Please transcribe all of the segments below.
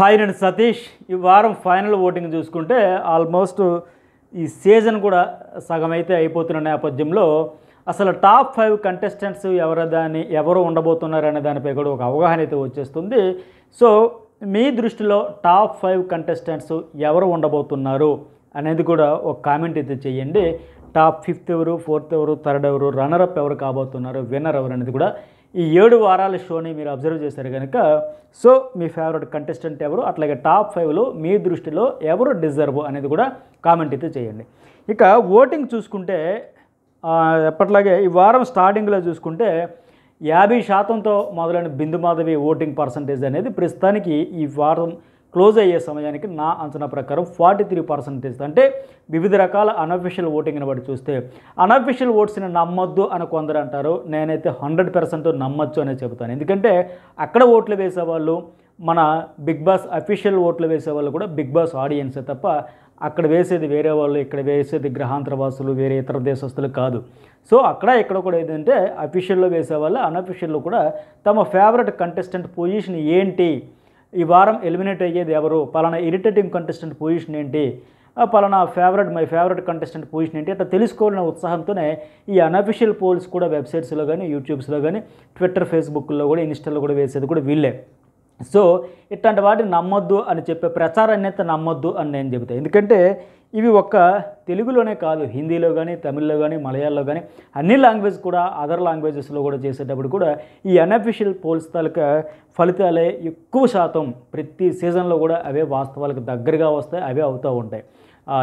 hi నేను సతీష్ ఈ వారం ఫైనల్ ఓటింగ్ చూసుకుంటే ఆల్మోస్ట్ ఈ సీజన్ కూడా సగం అయితే అయిపోతున్న నేపథ్యంలో అసలు టాప్ ఫైవ్ కంటెస్టెంట్స్ ఎవరు దాన్ని ఎవరు ఉండబోతున్నారు అనే దానిపై కూడా ఒక అవగాహన అయితే వచ్చేస్తుంది సో మీ దృష్టిలో టాప్ ఫైవ్ కంటెస్టెంట్స్ ఎవరు ఉండబోతున్నారు అనేది కూడా ఒక కామెంట్ అయితే చేయండి టాప్ ఫిఫ్త్ ఎవరు ఫోర్త్ ఎవరు థర్డ్ ఎవరు రన్నర్ అప్ ఎవరు కాబోతున్నారు విన్నర్ ఎవరు అనేది కూడా ఈ ఏడు వారాల షోని మీరు అబ్జర్వ్ చేశారు కనుక సో మీ ఫేవరెట్ కంటెస్టెంట్ ఎవరు అట్లాగే టాప్ ఫైవ్లో మీ దృష్టిలో ఎవరు డిజర్వ్ అనేది కూడా కామెంట్ అయితే చేయండి ఇక ఓటింగ్ చూసుకుంటే ఎప్పట్లాగే ఈ వారం స్టార్టింగ్లో చూసుకుంటే యాభై శాతంతో మొదలైన బిందు మాధవి ఓటింగ్ పర్సంటేజ్ అనేది ప్రస్తుతానికి ఈ వారం క్లోజ్ అయ్యే సమయానికి నా అంచనా ప్రకారం ఫార్టీ త్రీ పర్సెంటేజ్ అంటే వివిధ రకాల అనఫిషియల్ ఓటింగ్ని బట్టి చూస్తే అనఫిషియల్ ఓట్స్ని నమ్మొద్దు అని కొందరు అంటారు నేనైతే హండ్రెడ్ పర్సెంట్ నమ్మొచ్చు అనే చెబుతాను ఎందుకంటే అక్కడ ఓట్లు వేసేవాళ్ళు మన బిగ్ బాస్ అఫీషియల్ ఓట్లు వేసేవాళ్ళు కూడా బిగ్ బాస్ ఆడియన్సే తప్ప అక్కడ వేసేది వేరే వాళ్ళు ఇక్కడ వేసేది గ్రహాంతరవాసులు వేరే ఇతర దేశస్తులు కాదు సో అక్కడ ఇక్కడ కూడా ఏంటంటే అఫీషియల్లో వేసేవాళ్ళు అన్అఫీషియల్లో కూడా తమ ఫేవరెట్ కంటెస్టెంట్ పొజిషన్ ఏంటి ఈ వారం ఎలిమినేట్ అయ్యేది ఎవరు పలానా ఇరిటేటింగ్ కంటెస్టెంట్ పొజిషన్ ఏంటి పలానా favourite my favourite contestant position ఏంటి అట్లా తెలుసుకోవాలనే ఉత్సాహంతోనే ఈ అనఫిషియల్ పోల్స్ కూడా వెబ్సైట్స్లో కానీ యూట్యూబ్స్లో కానీ ట్విట్టర్ ఫేస్బుక్లో కూడా ఇన్స్టాలో కూడా వేసేది కూడా వీళ్ళే సో ఇట్లాంటి వాటిని నమ్మొద్దు అని చెప్పే ప్రచారాన్ని అయితే నమ్మొద్దు అని నేను చెబుతాను ఎందుకంటే ఇవి ఒక్క తెలుగులోనే కాదు హిందీలో కానీ తమిళ్లో కానీ మలయాళంలో కానీ అన్ని లాంగ్వేజ్ కూడా అదర్ లాంగ్వేజెస్లో కూడా చేసేటప్పుడు కూడా ఈ అన్అఫిషియల్ పోల్స్ తాలూకా ఫలితాలే ఎక్కువ శాతం ప్రతి సీజన్లో కూడా అవే వాస్తవాలకు దగ్గరగా వస్తాయి అవే అవుతూ ఉంటాయి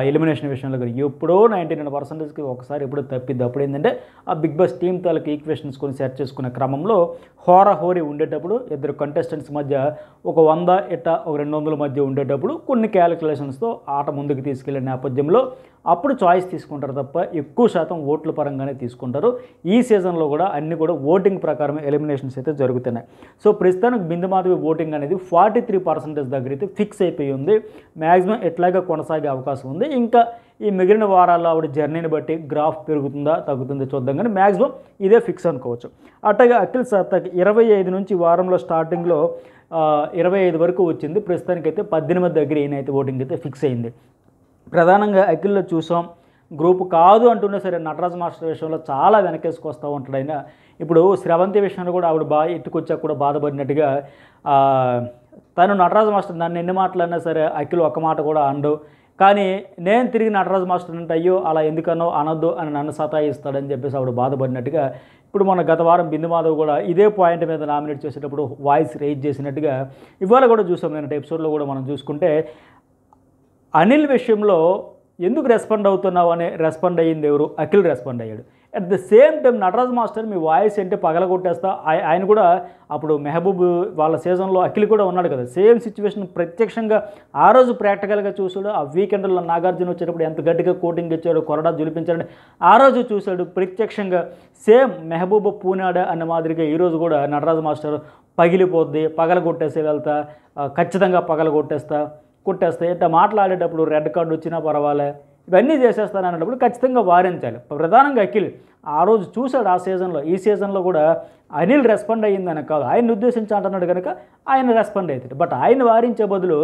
ఎలిమినేషన్ విషయంలో కానీ ఎప్పుడో నైంటీ నైన్ పర్సెంటేజ్కి ఒకసారి ఎప్పుడో తప్పిద్ది అప్పుడు ఏంటంటే ఆ బిగ్ బాస్ టీమ్ తాలూకు ఈక్వేషన్స్ కొన్ని సెట్ చేసుకునే క్రమంలో హోరా హోరీ ఉండేటప్పుడు ఇద్దరు కంటెస్టెంట్స్ మధ్య ఒక వంద ఇట్ట ఒక రెండు వందల మధ్య ఉండేటప్పుడు కొన్ని క్యాలిక్యులేషన్స్తో ఆట ముందుకు తీసుకెళ్లే నేపథ్యంలో అప్పుడు చాయిస్ తీసుకుంటారు తప్ప ఎక్కువ శాతం ఓట్ల పరంగానే తీసుకుంటారు ఈ సీజన్లో కూడా అన్ని కూడా ఓటింగ్ ప్రకారం ఎలిమినేషన్స్ అయితే జరుగుతున్నాయి సో ప్రస్తుతానికి బిందుమాధవి ఓటింగ్ అనేది ఫార్టీ త్రీ పర్సెంటేజ్ దగ్గర అయితే ఫిక్స్ అయిపోయి ఉంది మ్యాక్సిమం ఎట్లాగా కొనసాగే అవకాశం ఉంది ఇంకా ఈ మిగిలిన వారాల్లో ఆవిడ జర్నీని బట్టి గ్రాఫ్ పెరుగుతుందా తగ్గుతుందా చూద్దాం కానీ మ్యాక్సిమం ఇదే ఫిక్స్ అనుకోవచ్చు అట్లాగే అఖిల్ సత్తాక్ ఇరవై ఐదు నుంచి వారంలో స్టార్టింగ్లో ఇరవై ఐదు వరకు వచ్చింది ప్రస్తుతానికైతే పద్దెనిమిది దగ్గర అయితే ఓటింగ్ అయితే ఫిక్స్ అయింది ప్రధానంగా అఖిల్లో చూసాం గ్రూప్ కాదు అంటున్నా సరే నటరాజ్ మాస్టర్ విషయంలో చాలా వెనకేసుకొస్తూ ఉంటాడు ఆయన ఇప్పుడు స్రవంతి విషయంలో కూడా ఆవిడ బాగా ఎట్టుకొచ్చాక కూడా బాధపడినట్టుగా తను నటరాజ్ మాస్టర్ నన్ను ఎన్ని మాటలన్నా సరే అఖిల్ ఒక్క మాట కూడా అండు కానీ నేను తిరిగి నటరాజ్ మాస్టర్ అంటే అయ్యో అలా ఎందుకనో అనొద్దు అని నన్ను సతాయిస్తాడని చెప్పేసి ఆవిడ బాధపడినట్టుగా ఇప్పుడు మన గత వారం బిందు మాధవ్ కూడా ఇదే పాయింట్ మీద నామినేట్ చేసేటప్పుడు వాయిస్ రేజ్ చేసినట్టుగా ఇవాళ కూడా చూసాం నేను ఎపిసోడ్లో కూడా మనం చూసుకుంటే అనిల్ విషయంలో ఎందుకు రెస్పాండ్ అవుతున్నావు అని రెస్పాండ్ అయ్యింది ఎవరు అఖిల్ రెస్పాండ్ అయ్యాడు at the same time Nataraj master మీ వాయిస్ ఏంటి కొట్టేస్తా ఆయన కూడా అప్పుడు మెహబూబ్ వాళ్ళ సీజన్లో అఖిల్ కూడా ఉన్నాడు కదా సేమ్ సిచ్యువేషన్ ప్రత్యక్షంగా ఆ రోజు ప్రాక్టికల్గా చూశాడు ఆ వీకెండ్లో నాగార్జున వచ్చేటప్పుడు ఎంత గట్టిగా కోటింగ్ ఇచ్చాడు కొరడా జులిపించాడు ఆ రోజు చూశాడు ప్రత్యక్షంగా సేమ్ మెహబూబ్ పూనాడ అన్న మాదిరిగా ఈరోజు కూడా నటరాజ్ మాస్టర్ పగిలిపోద్ది కొట్టేసే వెళ్తా ఖచ్చితంగా పగల కొట్టేస్తా కుట్టేస్తాయి ఇట్లా మాట్లాడేటప్పుడు రెడ్ కార్డు వచ్చినా పర్వాలే ఇవన్నీ చేసేస్తాను అనేటప్పుడు ఖచ్చితంగా వారించాలి ప్రధానంగా అఖిల్ ఆ రోజు చూశాడు ఆ సీజన్లో ఈ సీజన్లో కూడా అనిల్ రెస్పాండ్ అయ్యిందని కాదు ఆయన ఉద్దేశించి అంటున్నాడు కనుక ఆయన రెస్పాండ్ అవుతాడు బట్ ఆయన వారించే బదులు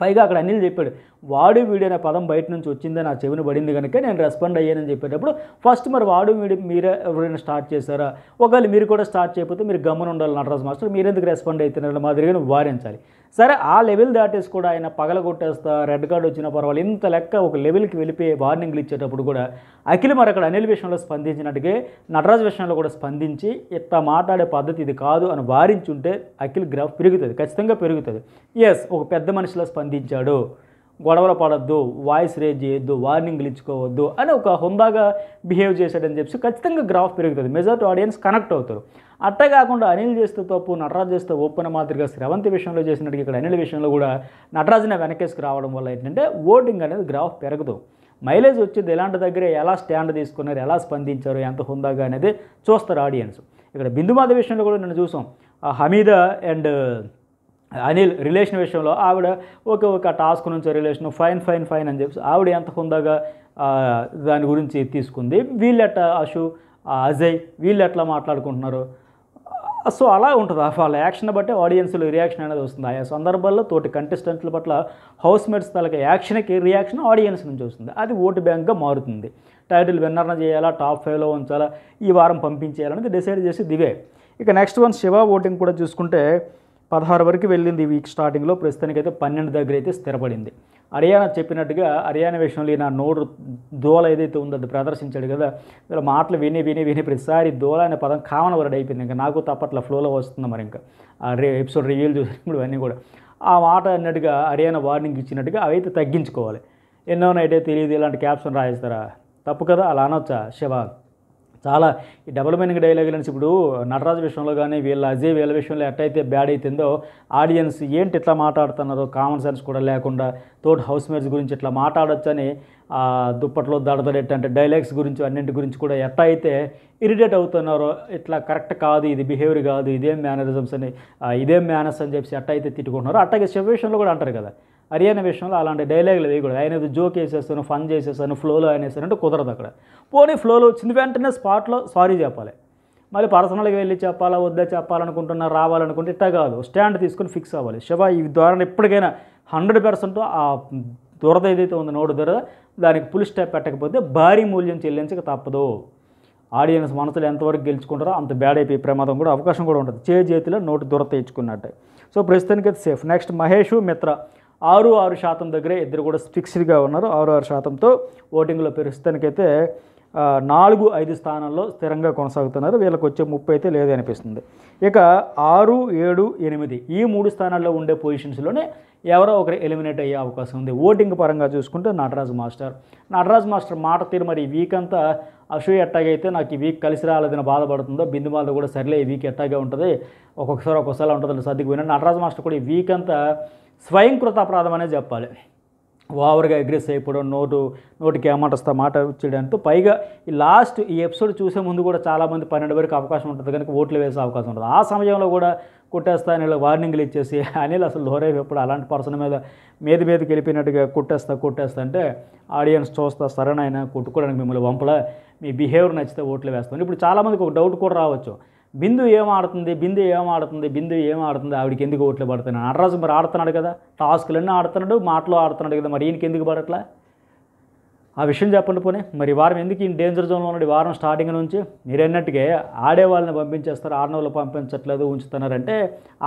పైగా అక్కడ అనిల్ చెప్పాడు వాడు అనే పదం బయట నుంచి వచ్చిందని నా చెవిని పడింది కనుక నేను రెస్పాండ్ అయ్యానని చెప్పేటప్పుడు ఫస్ట్ మరి వాడు వీడు మీరే ఎవరైనా స్టార్ట్ చేశారా ఒకవేళ మీరు కూడా స్టార్ట్ చేయకపోతే మీరు గమనం ఉండాలి నటరాజ్ మాస్టర్ మీరెందుకు రెస్పాండ్ అవుతున్నారు మాదిరిగా వారించాలి సరే ఆ లెవెల్ దాటేసి కూడా ఆయన పగల కొట్టేస్తా రెడ్ కార్డు వచ్చిన పర్వాలేదు ఇంత లెక్క ఒక లెవెల్కి వెళ్ళిపోయి వార్నింగ్లు ఇచ్చేటప్పుడు కూడా అఖిల్ మరి అక్కడ అనిల్ విషయంలో స్పందించినట్టుగా నటరాజ్ విషయంలో కూడా స్పందించి ఇట్లా మాట్లాడే పద్ధతి ఇది కాదు అని వారించుంటే అఖిల్ గ్రాఫ్ పెరుగుతుంది ఖచ్చితంగా పెరుగుతుంది ఎస్ ఒక పెద్ద మనిషిలో స్పందించాడు గొడవలు పడద్దు వాయిస్ రేజ్ చేయొద్దు వార్నింగ్లు ఇచ్చుకోవద్దు అని ఒక హుందాగా బిహేవ్ చేశాడని చెప్పి ఖచ్చితంగా గ్రాఫ్ పెరుగుతుంది మెజార్టీ ఆడియన్స్ కనెక్ట్ అవుతారు అట్టే కాకుండా అనిల్ చేస్తే తప్పు నటరాజ్ చేస్తే ఓపెన్ మాదిరిగా శ్రవంతి విషయంలో చేసినట్టు ఇక్కడ అనిల్ విషయంలో కూడా నటరాజున వెనకేసుకు రావడం వల్ల ఏంటంటే ఓటింగ్ అనేది గ్రాఫ్ పెరగదు మైలేజ్ వచ్చేది ఎలాంటి దగ్గర ఎలా స్టాండ్ తీసుకున్నారు ఎలా స్పందించారు ఎంత హుందాగా అనేది చూస్తారు ఆడియన్స్ ఇక్కడ బిందుమాధ విషయంలో కూడా నేను చూసాం హమీద అండ్ అనిల్ రిలేషన్ విషయంలో ఆవిడ ఓకే ఒక టాస్క్ నుంచి రిలేషన్ ఫైన్ ఫైన్ ఫైన్ అని చెప్పి ఆవిడ ఎంత హుందాగా దాని గురించి తీసుకుంది వీళ్ళెట్ట అశు అజయ్ వీళ్ళు ఎట్లా మాట్లాడుకుంటున్నారు సో అలా ఉంటుంది వాళ్ళ యాక్షన్ బట్టి ఆడియన్స్లో రియాక్షన్ అనేది వస్తుంది ఆయా సందర్భాల్లో తోటి కంటెస్టెంట్ల పట్ల హౌస్ మేట్స్ తలక యాక్షన్కి రియాక్షన్ ఆడియన్స్ నుంచి వస్తుంది అది ఓటు బ్యాంక్గా మారుతుంది టైటిల్ విన్నర్న చేయాలా టాప్ ఫైవ్లో ఉంచాలా ఈ వారం పంపించేయాలనేది డిసైడ్ చేసి దివే ఇక నెక్స్ట్ వన్ శివ ఓటింగ్ కూడా చూసుకుంటే పదహారు వరకు వెళ్ళింది వీక్ స్టార్టింగ్లో ప్రస్తుతానికైతే పన్నెండు దగ్గర అయితే స్థిరపడింది హర్యానా చెప్పినట్టుగా హర్యానా విషయంలో ఈయన నోరు దోల ఏదైతే ఉందో అది ప్రదర్శించాడు కదా ఇలా మాటలు విని విని విని ప్రతిసారి దోల అనే పదం కామన్ వర్డ్ అయిపోయింది ఇంకా నాకు తప్పట్ల ఫ్లోలో వస్తుంది మరి ఇంకా రే ఎపిసోడ్ రివ్యూలు చూసినప్పుడు అన్నీ కూడా ఆ మాట అన్నట్టుగా హర్యానా వార్నింగ్ ఇచ్చినట్టుగా అవైతే తగ్గించుకోవాలి ఎన్నో నైటే తెలియదు ఇలాంటి క్యాప్షన్ రాయిస్తారా తప్పు కదా అలా అనొచ్చా శివ చాలా ఈ డబల్ మైనింగ్ డైలాగ్ అనేసి ఇప్పుడు నటరాజు విషయంలో కానీ వీళ్ళ అజయ్ వీళ్ళ విషయంలో ఎట్టయితే బ్యాడ్ అవుతుందో ఆడియన్స్ ఏంటి ఇట్లా మాట్లాడుతున్నారు కామన్ సెన్స్ కూడా లేకుండా తోటి హౌస్ మేట్స్ గురించి ఇట్లా మాట్లాడొచ్చని దుప్పట్లో అంటే డైలాగ్స్ గురించి అన్నింటి గురించి కూడా ఎట్ట అయితే ఇరిటేట్ అవుతున్నారో ఇట్లా కరెక్ట్ కాదు ఇది బిహేవియర్ కాదు ఇదేం మేనరిజమ్స్ అని ఇదేం మేనర్స్ అని చెప్పి ఎట్ట అయితే తిట్టుకుంటున్నారో అట్లాగే సిచ్యువేషన్లో కూడా అంటారు కదా హర్యానా విషయంలో అలాంటి డైలాగులు వేయకూడదు ఆయన ఏదో జోక్ వేసేస్తాను ఫన్ చేసేస్తాను ఫ్లోలో ఆయన అంటే కుదరదు అక్కడ పోనీ ఫ్లోలో వచ్చింది వెంటనే స్పాట్లో సారీ చెప్పాలి మళ్ళీ పర్సనల్గా వెళ్ళి చెప్పాలా వద్దా చెప్పాలనుకుంటున్నా రావాలనుకుంటే ఇట్టా కాదు స్టాండ్ తీసుకుని ఫిక్స్ అవ్వాలి శివ ఈ ద్వారా ఎప్పటికైనా హండ్రెడ్ పర్సెంట్ ఆ దురద ఏదైతే ఉందో నోటు దురద దానికి పులి స్టాప్ పెట్టకపోతే భారీ మూల్యం చెల్లించక తప్పదు ఆడియన్స్ మనసులు ఎంతవరకు గెలుచుకుంటారో అంత బ్యాడ్ అయిపోయి ప్రమాదం కూడా అవకాశం కూడా ఉంటుంది చే చేతిలో నోటు దురద తెచ్చుకున్నట్టే సో ప్రస్తుతానికి అయితే సేఫ్ నెక్స్ట్ మహేష్ మిత్ర ఆరు ఆరు శాతం దగ్గరే ఇద్దరు కూడా ఫిక్స్డ్గా ఉన్నారు ఆరు ఆరు శాతంతో ఓటింగ్లో ప్రస్తుతానికైతే నాలుగు ఐదు స్థానాల్లో స్థిరంగా కొనసాగుతున్నారు వీళ్ళకి వచ్చే ముప్పై అయితే లేదనిపిస్తుంది ఇక ఆరు ఏడు ఎనిమిది ఈ మూడు స్థానాల్లో ఉండే పొజిషన్స్లోనే ఎవరో ఒకరు ఎలిమినేట్ అయ్యే అవకాశం ఉంది ఓటింగ్ పరంగా చూసుకుంటే నటరాజ్ మాస్టర్ నటరాజ్ మాస్టర్ మాట తీరు మరి ఈ వీక్ అంతా అసూయ ఎట్టాగైతే నాకు ఈ వీక్ కలిసి రాలేదని బాధపడుతుందో బిందు కూడా సర్లే ఈ వీక్ ఎట్టాగా ఉంటుంది ఒక్కొక్కసారి ఒక్కొక్కసారి ఉంటుంది సర్దికి పోయినా నటరాజ్ మాస్టర్ కూడా ఈ వీక్ అంతా స్వయంకృత అపరాధం అనేది చెప్పాలి ఓవర్గా అగ్రెస్ అయిపోవడం నోటు నోటికి వస్తా మాట వచ్చేయడంతో పైగా ఈ లాస్ట్ ఈ ఎపిసోడ్ చూసే ముందు కూడా చాలామంది పన్నెండు వరకు అవకాశం ఉంటుంది కనుక ఓట్లు వేసే అవకాశం ఉంటుంది ఆ సమయంలో కూడా కుట్టేస్తా అని వార్నింగ్లు ఇచ్చేసి అనిల్ అసలు లోరేవి ఎప్పుడు అలాంటి పర్సన్ మీద మీద మీదకి వెళ్ళిపోయినట్టుగా కుట్టేస్తా కుట్టేస్తా అంటే ఆడియన్స్ చూస్తా సరేనాయన కొట్టుకోవడానికి మిమ్మల్ని వంపల మీ బిహేవియర్ నచ్చితే ఓట్లు వేస్తాను ఇప్పుడు చాలామందికి ఒక డౌట్ కూడా రావచ్చు బిందు ఏం ఆడుతుంది బిందు ఏం ఆడుతుంది బిందు ఏం ఆడుతుంది ఆవిడకి ఎందుకు ఓట్లు పడుతున్నాను నటరాజు మరి ఆడుతున్నాడు కదా టాస్కులన్నీ ఆడుతున్నాడు మాటలు ఆడుతున్నాడు కదా మరి ఈయనకి ఎందుకు పడట్లా ఆ విషయం చెప్పండి పోనీ మరి వారం ఎందుకు ఈ డేంజర్ జోన్లో ఉన్నాడు వారం స్టార్టింగ్ నుంచి మీరు అన్నట్టుగా ఆడే వాళ్ళని పంపించేస్తారు ఆడిన వాళ్ళు పంపించట్లేదు ఉంచుతున్నారంటే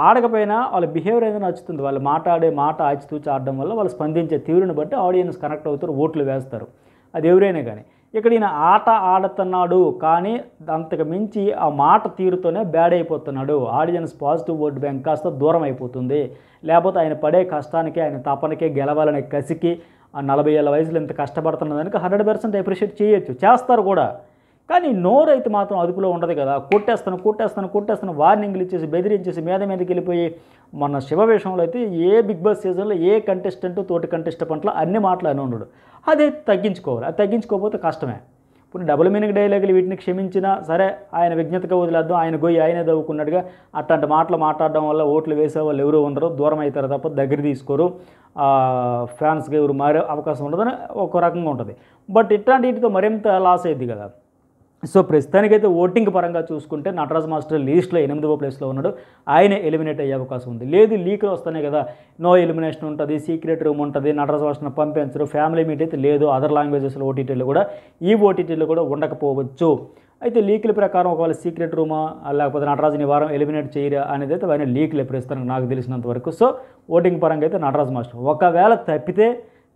ఆడకపోయినా వాళ్ళ బిహేవియర్ ఏదైనా నచ్చుతుంది వాళ్ళు మాట్లాడే మాట ఆచితూచి ఆడడం వల్ల వాళ్ళు స్పందించే తీరుని బట్టి ఆడియన్స్ కనెక్ట్ అవుతారు ఓట్లు వేస్తారు అది ఎవరైనా కానీ ఇక్కడ ఈయన ఆట ఆడుతున్నాడు కానీ అంతకు మించి ఆ మాట తీరుతోనే బ్యాడ్ అయిపోతున్నాడు ఆడియన్స్ పాజిటివ్ ఓట్ బ్యాంక్ కాస్త దూరం అయిపోతుంది లేకపోతే ఆయన పడే కష్టానికి ఆయన తపనకే గెలవాలనే కసికి నలభై ఏళ్ళ వయసులో ఇంత దానికి హండ్రెడ్ పర్సెంట్ అప్రిషియేట్ చేయొచ్చు చేస్తారు కూడా కానీ నోరు అయితే మాత్రం అదుపులో ఉండదు కదా కొట్టేస్తాను కొట్టేస్తాను కొట్టేస్తాను వార్నింగ్లు ఇచ్చేసి బెదిరించేసి మీద మీదకి వెళ్ళిపోయి మన శివ విషయంలో అయితే ఏ బిగ్ బాస్ సీజన్లో ఏ కంటెస్టెంట్ తోటి కంటెస్టెంట్ అన్ని మాటలు అని ఉండడు అదే తగ్గించుకోవాలి అది తగ్గించుకోకపోతే కష్టమే ఇప్పుడు డబుల్ మీనింగ్ డైలాగులు వీటిని క్షమించినా సరే ఆయన విజ్ఞతగా వదిలేద్దాం ఆయన గొయ్యి ఆయనే దవ్వుకున్నట్టుగా అట్లాంటి మాటలు మాట్లాడడం వల్ల ఓట్లు వేసే వాళ్ళు ఎవరు ఉండరు దూరం అవుతారు తప్ప దగ్గర తీసుకోరు ఫ్యాన్స్గా ఎవరు మారే అవకాశం ఉండదని ఒక రకంగా ఉంటుంది బట్ ఇట్లాంటి వీటితో మరింత లాస్ అయ్యింది కదా సో ప్రస్తుతానికైతే ఓటింగ్ పరంగా చూసుకుంటే నటరాజ్ మాస్టర్ లీస్ట్లో ఎనిమిదవ ప్లేస్లో ఉన్నాడు ఆయన ఎలిమినేట్ అయ్యే అవకాశం ఉంది లేదు లీక్లు వస్తానే కదా నో ఎలిమినేషన్ ఉంటుంది సీక్రెట్ రూమ్ ఉంటుంది నటరాజ్ మాస్టర్ని పంపించరు ఫ్యామిలీ మీట్ అయితే లేదు అదర్ లాంగ్వేజెస్లో ఓటీటీలు కూడా ఈ ఓటీటీలో కూడా ఉండకపోవచ్చు అయితే లీకుల ప్రకారం ఒకవేళ సీక్రెట్ రూమా లేకపోతే నటరాజు నివారం ఎలిమినేట్ చేయరా అనేది అయితే ఆయన లీక్లే ప్రస్తుతానికి నాకు తెలిసినంత వరకు సో ఓటింగ్ పరంగా అయితే నటరాజ్ మాస్టర్ ఒకవేళ తప్పితే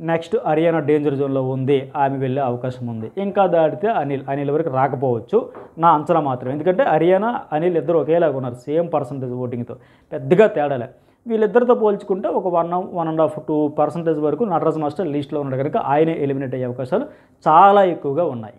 నెక్స్ట్ హర్యానా డేంజర్ జోన్లో ఉంది ఆమె వెళ్ళే అవకాశం ఉంది ఇంకా దాటితే అనిల్ అనిల్ వరకు రాకపోవచ్చు నా అంచనా మాత్రం ఎందుకంటే హర్యానా అనిల్ ఇద్దరు ఒకేలాగా ఉన్నారు సేమ్ పర్సంటేజ్ ఓటింగ్తో పెద్దగా తేడాలే వీళ్ళిద్దరితో పోల్చుకుంటే ఒక one one and half two percentage వరకు నటరాజ్ మాస్టర్ లిస్ట్లో ఉన్నాడు కనుక ఆయనే ఎలిమినేట్ అయ్యే అవకాశాలు చాలా ఎక్కువగా ఉన్నాయి